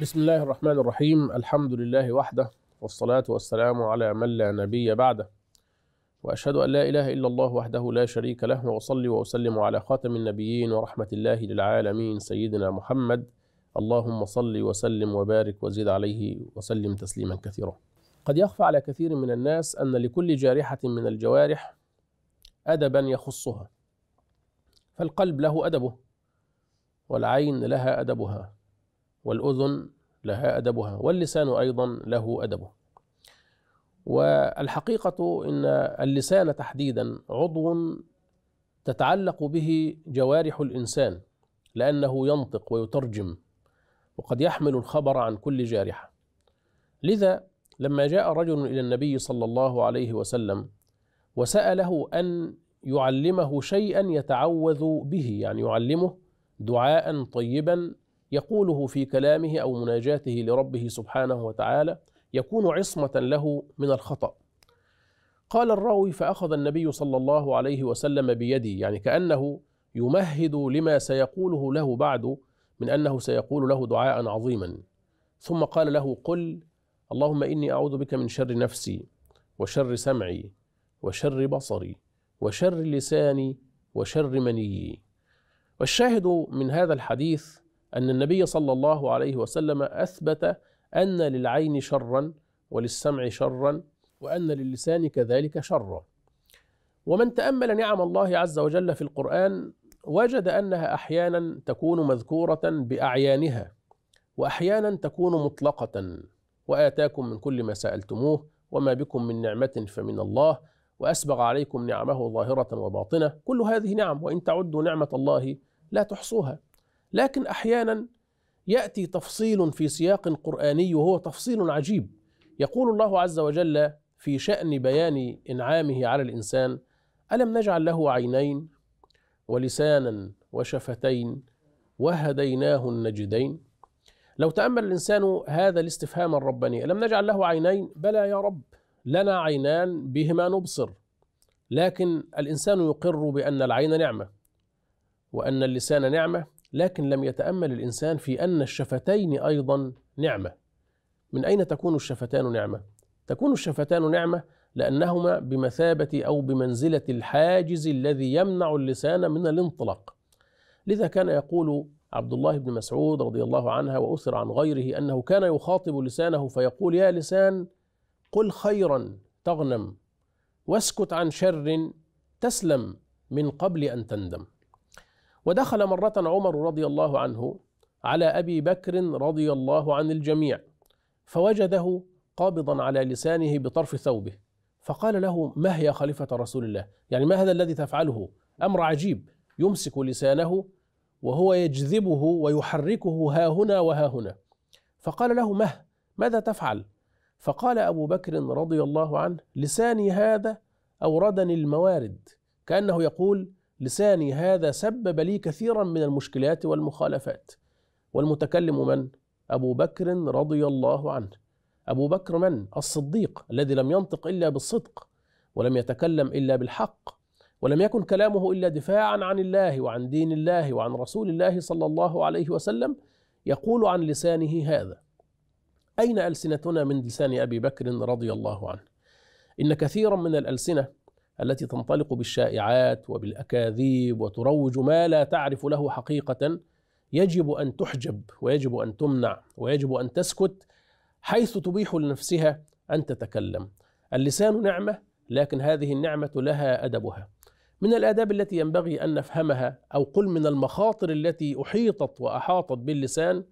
بسم الله الرحمن الرحيم الحمد لله وحده والصلاة والسلام على من لا نبي بعده وأشهد أن لا إله إلا الله وحده لا شريك له وأصلي وأسلم على خاتم النبيين ورحمة الله للعالمين سيدنا محمد اللهم صل وسلم وبارك وزد عليه وسلم تسليما كثيرا قد يخفى على كثير من الناس أن لكل جارحة من الجوارح أدبا يخصها فالقلب له أدبه والعين لها أدبها والأذن لها أدبها واللسان أيضا له أدبه والحقيقة إن اللسان تحديدا عضو تتعلق به جوارح الإنسان لأنه ينطق ويترجم وقد يحمل الخبر عن كل جارحة لذا لما جاء رجل إلى النبي صلى الله عليه وسلم وسأله أن يعلمه شيئا يتعوذ به يعني يعلمه دعاء طيبا يقوله في كلامه او مناجاته لربه سبحانه وتعالى يكون عصمه له من الخطا قال الراوي فاخذ النبي صلى الله عليه وسلم بيدي يعني كانه يمهد لما سيقوله له بعد من انه سيقول له دعاء عظيما ثم قال له قل اللهم اني اعوذ بك من شر نفسي وشر سمعي وشر بصري وشر لساني وشر منيي والشاهد من هذا الحديث أن النبي صلى الله عليه وسلم أثبت أن للعين شرا وللسمع شرا وأن للسان كذلك شرا ومن تأمل نعم الله عز وجل في القرآن وجد أنها أحيانا تكون مذكورة بأعيانها وأحيانا تكون مطلقة وآتاكم من كل ما سألتموه وما بكم من نعمة فمن الله وأسبغ عليكم نعمه ظاهرة وباطنة كل هذه نعم وإن تعدوا نعمة الله لا تحصوها لكن احيانا ياتي تفصيل في سياق قراني وهو تفصيل عجيب يقول الله عز وجل في شان بيان انعامه على الانسان الم نجعل له عينين ولسانا وشفتين وهديناه النجدين لو تامل الانسان هذا الاستفهام الرباني الم نجعل له عينين بلى يا رب لنا عينان بهما نبصر لكن الانسان يقر بان العين نعمه وان اللسان نعمه لكن لم يتامل الانسان في ان الشفتين ايضا نعمه من اين تكون الشفتان نعمه تكون الشفتان نعمه لانهما بمثابه او بمنزله الحاجز الذي يمنع اللسان من الانطلاق لذا كان يقول عبد الله بن مسعود رضي الله عنها واثر عن غيره انه كان يخاطب لسانه فيقول يا لسان قل خيرا تغنم واسكت عن شر تسلم من قبل ان تندم ودخل مرة عمر رضي الله عنه على أبي بكر رضي الله عن الجميع فوجده قابضا على لسانه بطرف ثوبه فقال له ما هي خليفة رسول الله يعني ما هذا الذي تفعله أمر عجيب يمسك لسانه وهو يجذبه ويحركه ها هنا وها هنا فقال له مه ماذا تفعل فقال أبو بكر رضي الله عنه لساني هذا أوردني الموارد كأنه يقول لساني هذا سبب لي كثيرا من المشكلات والمخالفات والمتكلم من ابو بكر رضي الله عنه ابو بكر من الصديق الذي لم ينطق الا بالصدق ولم يتكلم الا بالحق ولم يكن كلامه الا دفاعا عن الله وعن دين الله وعن رسول الله صلى الله عليه وسلم يقول عن لسانه هذا اين السنتنا من لسان ابي بكر رضي الله عنه ان كثيرا من الالسنه التي تنطلق بالشائعات وبالاكاذيب وتروج ما لا تعرف له حقيقه يجب ان تحجب ويجب ان تمنع ويجب ان تسكت حيث تبيح لنفسها ان تتكلم. اللسان نعمه لكن هذه النعمه لها ادبها. من الاداب التي ينبغي ان نفهمها او قل من المخاطر التي احيطت واحاطت باللسان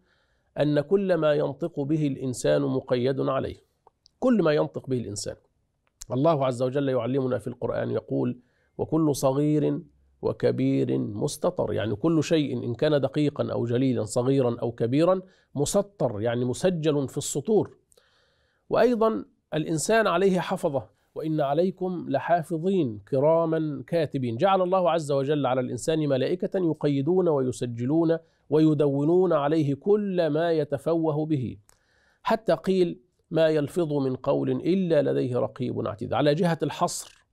ان كل ما ينطق به الانسان مقيد عليه. كل ما ينطق به الانسان. الله عز وجل يعلمنا في القرآن يقول وكل صغير وكبير مستطر يعني كل شيء إن كان دقيقا أو جليلا صغيرا أو كبيرا مسطر يعني مسجل في السطور وأيضا الإنسان عليه حفظة وإن عليكم لحافظين كراما كاتبين جعل الله عز وجل على الإنسان ملائكة يقيدون ويسجلون ويدونون عليه كل ما يتفوه به حتى قيل ما يلفظ من قول إلا لديه رقيب عتيد على جهة الحصر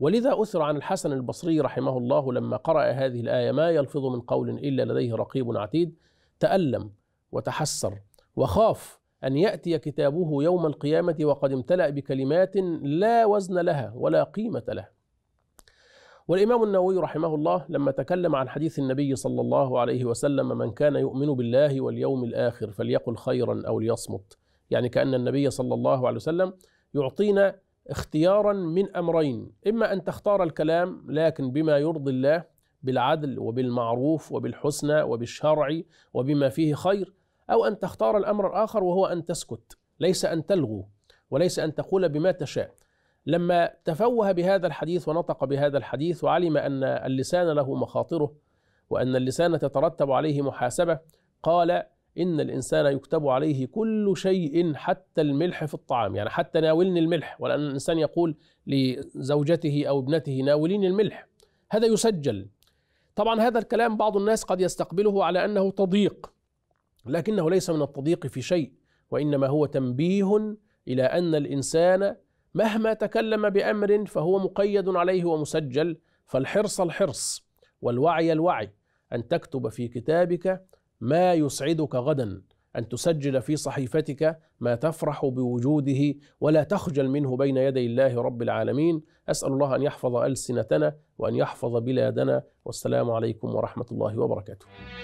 ولذا أثر عن الحسن البصري رحمه الله لما قرأ هذه الآية ما يلفظ من قول إلا لديه رقيب عتيد تألم وتحسر وخاف أن يأتي كتابه يوم القيامة وقد امتلأ بكلمات لا وزن لها ولا قيمة لها والإمام النووي رحمه الله لما تكلم عن حديث النبي صلى الله عليه وسلم من كان يؤمن بالله واليوم الآخر فليقل خيرا أو ليصمت يعني كأن النبي صلى الله عليه وسلم يعطينا اختيارا من أمرين إما أن تختار الكلام لكن بما يرضي الله بالعدل وبالمعروف وبالحسنى وبالشرع وبما فيه خير أو أن تختار الأمر الآخر وهو أن تسكت ليس أن تلغو وليس أن تقول بما تشاء لما تفوه بهذا الحديث ونطق بهذا الحديث وعلم أن اللسان له مخاطره وأن اللسان تترتب عليه محاسبة قال إن الإنسان يكتب عليه كل شيء حتى الملح في الطعام يعني حتى ناولني الملح ولأن الإنسان يقول لزوجته أو ابنته ناوليني الملح هذا يسجل طبعا هذا الكلام بعض الناس قد يستقبله على أنه تضييق لكنه ليس من التضييق في شيء وإنما هو تنبيه إلى أن الإنسان مهما تكلم بأمر فهو مقيد عليه ومسجل فالحرص الحرص والوعي الوعي أن تكتب في كتابك ما يسعدك غدا ان تسجل في صحيفتك ما تفرح بوجوده ولا تخجل منه بين يدي الله رب العالمين اسال الله ان يحفظ السنتنا وان يحفظ بلادنا والسلام عليكم ورحمه الله وبركاته